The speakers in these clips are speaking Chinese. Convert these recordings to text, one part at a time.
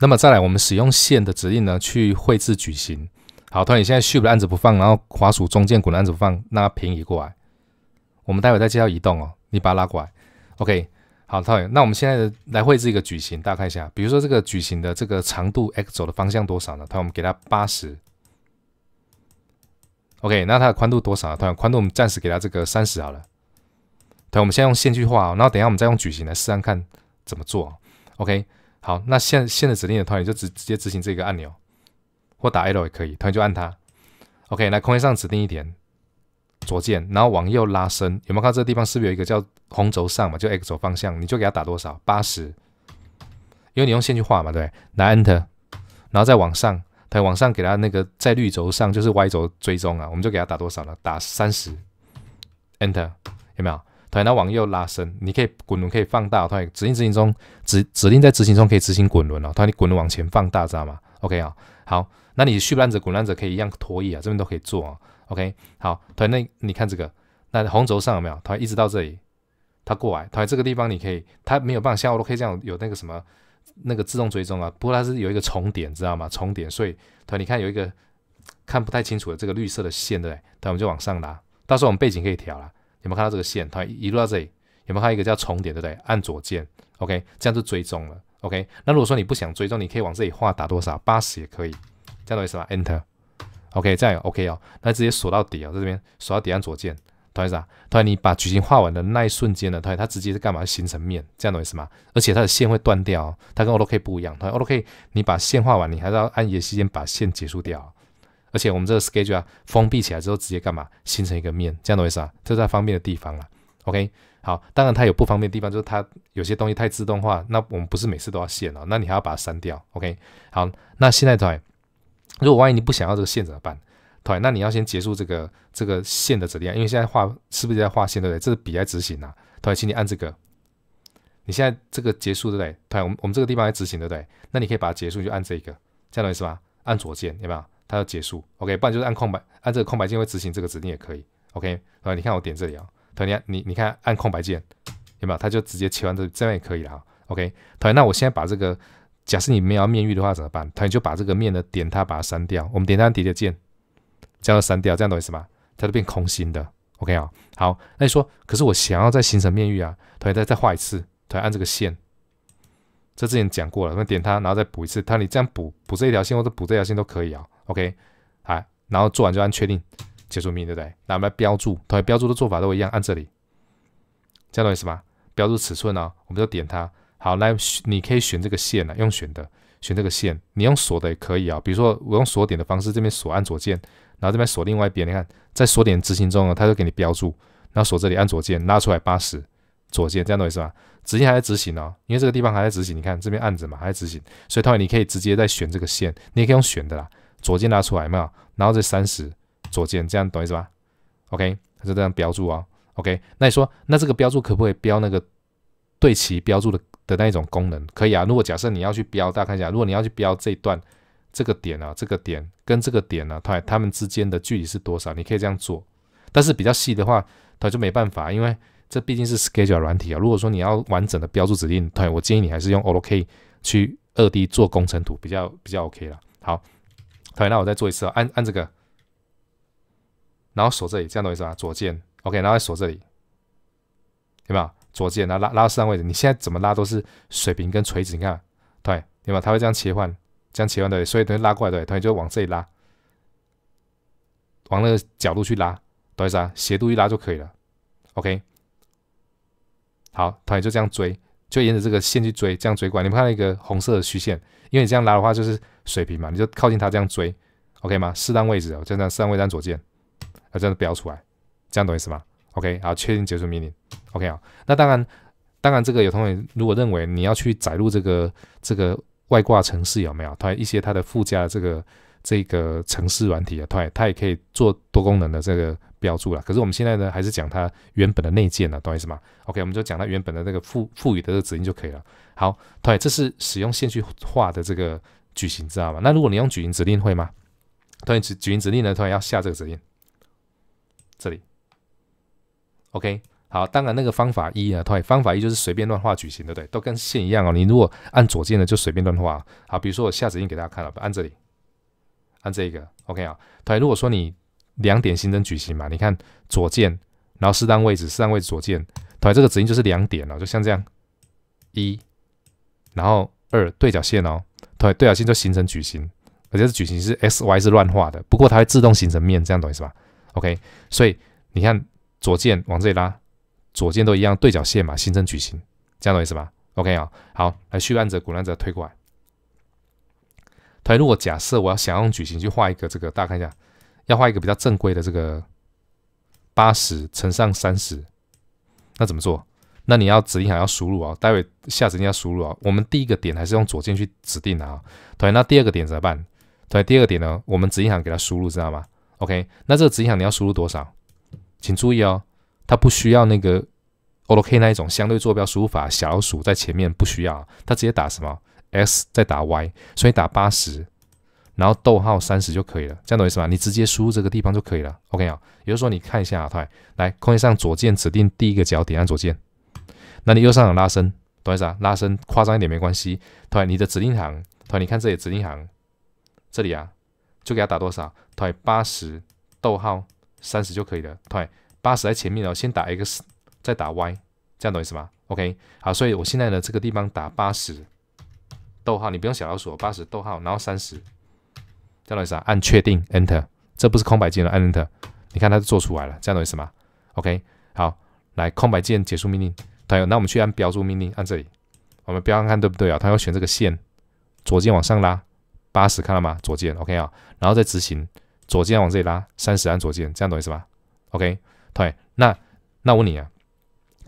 那么再来，我们使用线的指令呢，去绘制矩形。好同 o 你现在 Shift 按着不放，然后滑鼠中键滚的按着不放，让它平移过来。我们待会再介绍移动哦。你把它拉过来。OK，好同 o 那我们现在来绘制一个矩形，大家看一下。比如说这个矩形的这个长度，x 轴的方向多少呢同 o 我们给它八十。OK，那它的宽度多少啊同 o 宽度我们暂时给它这个三十好了。t 我们先用线去画，然后等下我们再用矩形来试范看怎么做。OK。好，那现现在指令的团然就直直接执行这个按钮，或打 L 也可以，突然就按它。OK，来空间上指定一点，左键，然后往右拉伸，有没有看到这个地方是不是有一个叫红轴上嘛？就 X 轴方向，你就给它打多少，八十。因为你用线去画嘛，对。来 Enter，然后再往上，它往上给它那个在绿轴上，就是 Y 轴追踪啊，我们就给它打多少呢？打三十，Enter，有没有？突然，往右拉伸，你可以滚轮可以放大。它然，指令执行中，指指令在执行中可以执行滚轮哦，它然，你滚轮往前放大，知道吗 o k 啊，好，那你续单者、滚单者可以一样拖曳啊，这边都可以做啊。OK，好，突那你看这个，那红轴上有没有？它一直到这里，它过来，它这个地方你可以，它没有办法像我都可以这样有那个什么那个自动追踪啊，不过它是有一个重点，知道吗？重点，所以突你看有一个看不太清楚的这个绿色的线，对，不对？然我们就往上拉，到时候我们背景可以调了。有没有看到这个线？它一路到这里，有没有看到一个叫重点，对不对？按左键，OK，这样就追踪了，OK。那如果说你不想追踪，你可以往这里画，打多少？八十也可以，这样懂意思吗？Enter，OK，这样 OK 哦。那直接锁到底哦，在这边锁到底，按左键，懂意思啊？突然你把矩形画完的那一瞬间呢，它它直接是干嘛？形成面，这样懂意思吗？而且它的线会断掉，它跟 OK 不一样。它 OK，你把线画完，你还是要按一段时间把线结束掉。而且我们这个 schedule 啊，封闭起来之后直接干嘛？形成一个面，这样的意思啊，这是它方便的地方了。OK，好，当然它有不方便的地方，就是它有些东西太自动化，那我们不是每次都要线哦，那你还要把它删掉。OK，好，那现在团，如果万一你不想要这个线怎么办？团，那你要先结束这个这个线的指令，因为现在画是不是在画线，对不对？这是笔在执行啊。团，请你按这个，你现在这个结束对不对？团，我们我们这个地方在执行对不对？那你可以把它结束，就按这个，这样的意思吧？按左键有没有？它要结束，OK，不然就是按空白，按这个空白键会执行这个指令也可以，OK，啊，你看我点这里啊，同学，你你看按空白键有没有，它就直接切完这这样也可以了，OK，同学，那我现在把这个，假设你没有面域的话怎么办？同你就把这个面的点它把它删掉，我们点它叠迭键，这样删掉，这样懂意思吧？它就变空心的，OK 啊，好，那你说可是我想要再形成面域啊，同学再再画一次，同学按这个线，这之前讲过了，那点它然后再补一次，它你这样补补这一条线或者补这条线都可以啊。OK，好，然后做完就按确定结束命令，对不对？那我来标注，同样标注的做法都一样，按这里，这样的意思吧？标注尺寸呢，我们就点它。好，来，你可以选这个线呢，用选的，选这个线，你用锁的也可以啊。比如说我用锁点的方式，这边锁按左键，然后这边锁另外一边，你看在锁点执行中呢，它就给你标注，然后锁这里按左键拉出来八十，左键这样的意思吧？直线还在执行哦，因为这个地方还在执行，你看这边按着嘛，还在执行，所以同样你可以直接在选这个线，你也可以用选的啦。左键拉出来没有？然后这三十左键，这样懂意思吧？OK，它是这样标注啊。OK，那你说，那这个标注可不可以标那个对齐标注的的那一种功能？可以啊。如果假设你要去标，大家看一下，如果你要去标这段这个点啊，这个点跟这个点呢，它它们之间的距离是多少？你可以这样做。但是比较细的话，它就没办法，因为这毕竟是 schedule 软体啊。如果说你要完整的标注指令，对，我建议你还是用 a o c a 去 2D 做工程图比较比较 OK 了。好。同学，那我再做一次啊，按按这个，然后锁这里，这样懂意思吧？左键，OK，然后再锁这里，有没有？左键，然后拉拉到适当位置。你现在怎么拉都是水平跟垂直，你看，对，有没有？它会这样切换，这样切换对，所以等于拉过来对，等学就往这里拉，往那个角度去拉，懂意思啊？斜度一拉就可以了，OK。好，同学就这样追。就沿着这个线去追，这样追过来。你们看到一个红色的虚线，因为你这样拉的话就是水平嘛，你就靠近它这样追，OK 吗？适当位置啊，这样适当位置左键，啊，这样标出来，这样懂意思吗？OK，好，确定结束命令，OK 啊。那当然，当然这个有同学如果认为你要去载入这个这个外挂程式有没有？它一些它的附加的这个。这个程式软体啊，它它也可以做多功能的这个标注了。可是我们现在呢，还是讲它原本的内建了，懂意思吗？OK，我们就讲它原本的那个赋赋予的这个指令就可以了。好，对，这是使用线去画的这个矩形，知道吗？那如果你用矩形指令会吗？对，矩矩形指令呢，突然要下这个指令，这里。OK，好，当然那个方法一呢，对，方法一就是随便乱画矩形，对不对？都跟线一样哦。你如果按左键呢，就随便乱画。好，比如说我下指令给大家看了，按这里。按这个，OK 啊，对。如果说你两点形成矩形嘛，你看左键，然后适当位置，适当位置左键，对，这个指令就是两点了，就像这样一，然后二对角线哦，对，对角线就形成矩形，而且是矩形是 X、Y 是乱画的，不过它会自动形成面，这样懂意思吧？OK，所以你看左键往这里拉，左键都一样，对角线嘛，形成矩形，这样懂意思吧？OK 啊，好，来续按着，古半则推过来。对，如果假设我要想用矩形去画一个这个，大家看一下，要画一个比较正规的这个八十乘上三十，那怎么做？那你要指令行要输入啊，待会下指令要输入啊。我们第一个点还是用左键去指定啊。对，那第二个点怎么办？对，第二个点呢，我们指令行给它输入，知道吗？OK，那这个指令行你要输入多少？请注意哦，它不需要那个 OK 那一种相对坐标输入法，小数在前面不需要，它直接打什么？x 再打 y，所以打八十，然后逗号三十就可以了，这样懂意思吗？你直接输入这个地方就可以了。OK 啊，也就是说你看一下，啊，来，空间上左键指定第一个角，点按左键，那你右上角拉伸，懂意思啊？拉伸夸张一点没关系。来，你的指令行，来，你看这里指令行，这里啊，就给它打多少？来，八十逗号三十就可以了。来，八十在前面，然后先打 x 再打 y，这样懂意思吗？OK，好，所以我现在呢，这个地方打八十。逗号，你不用小老鼠八十逗号，然后三十，这样懂意思啊？按确定 Enter，这不是空白键了 Enter，你看它就做出来了，这样懂意思吗？OK，好，来空白键结束命令，对，那我们去按标注命令，按这里，我们标看看对不对啊？它要选这个线，左键往上拉八十，看到吗？左键 OK 啊，然后再执行，左键往这里拉三十，按左键，这样懂意思吧？OK，对，那那我问你啊？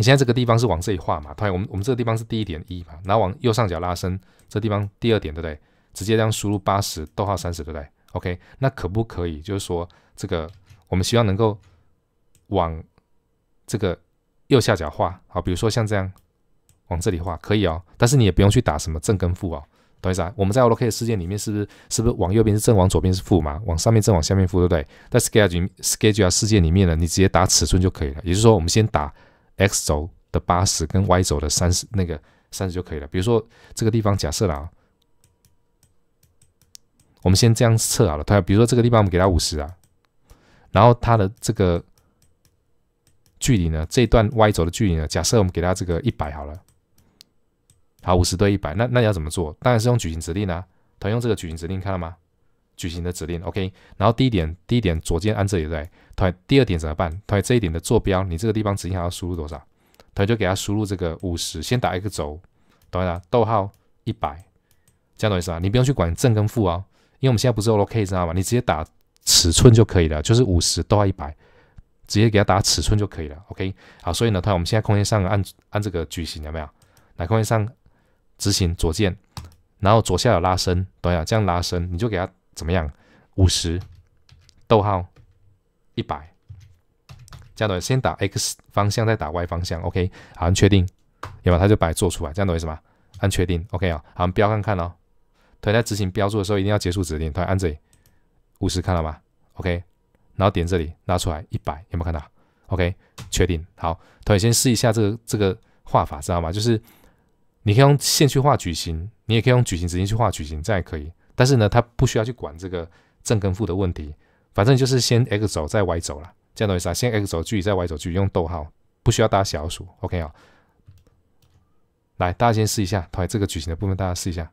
你现在这个地方是往这里画嘛？对，我们我们这个地方是第一点一嘛，然后往右上角拉伸，这地方第二点对不对？直接这样输入八十逗号三十对不对？OK，那可不可以就是说这个我们希望能够往这个右下角画？好，比如说像这样往这里画可以哦，但是你也不用去打什么正跟负哦，懂意思啊？我们在 OK 的世界里面是不是是不是往右边是正，往左边是负嘛？往上面正，往下面负对不对？在 Schedule Schedule 世界里面呢，你直接打尺寸就可以了。也就是说，我们先打。x 轴的八十跟 y 轴的三十，那个三十就可以了。比如说这个地方，假设啊，我们先这样测好了。它比如说这个地方，我们给它五十啊，然后它的这个距离呢，这一段 y 轴的距离呢，假设我们给它这个一百好了。好，五十对一百，那那你要怎么做？当然是用矩形指令啊。它用这个矩形指令，看到吗？矩形的指令，OK。然后第一点，第一点，左键按这里对。同第二点怎么办？同样这一点的坐标，你这个地方直径要输入多少？同学就给它输入这个五十，先打一个轴，懂了？逗号一百，这样懂意思吗？你不用去管正跟负哦，因为我们现在不是 OK 知道吗？你直接打尺寸就可以了，就是五十逗号一百，直接给它打尺寸就可以了，OK。好，所以呢，同学，我们现在空间上按按这个矩形有没有？来空间上执行左键，然后左下有拉伸，懂了？这样拉伸，你就给它。怎么样？五十，逗号，一百，这样的先打 X 方向，再打 Y 方向。OK，按确定，有没它就把它做出来，这样懂我意思吗？按确定，OK 啊。好，我们标看看哦。对，在执行标注的时候，一定要结束指令。同按这里五十，看到吗？OK，然后点这里拉出来一百，有没有看到？OK，确定。好，同学先试一下这个这个画法，知道吗？就是你可以用线去画矩形，你也可以用矩形直接去画矩形，这样也可以。但是呢，他不需要去管这个正跟负的问题，反正就是先 x 轴再 y 轴了，这样子意思啊，先 x 轴距离再 y 轴距离，用逗号，不需要大家小数，OK 啊？来，大家先试一下，学这个矩形的部分大家试一下。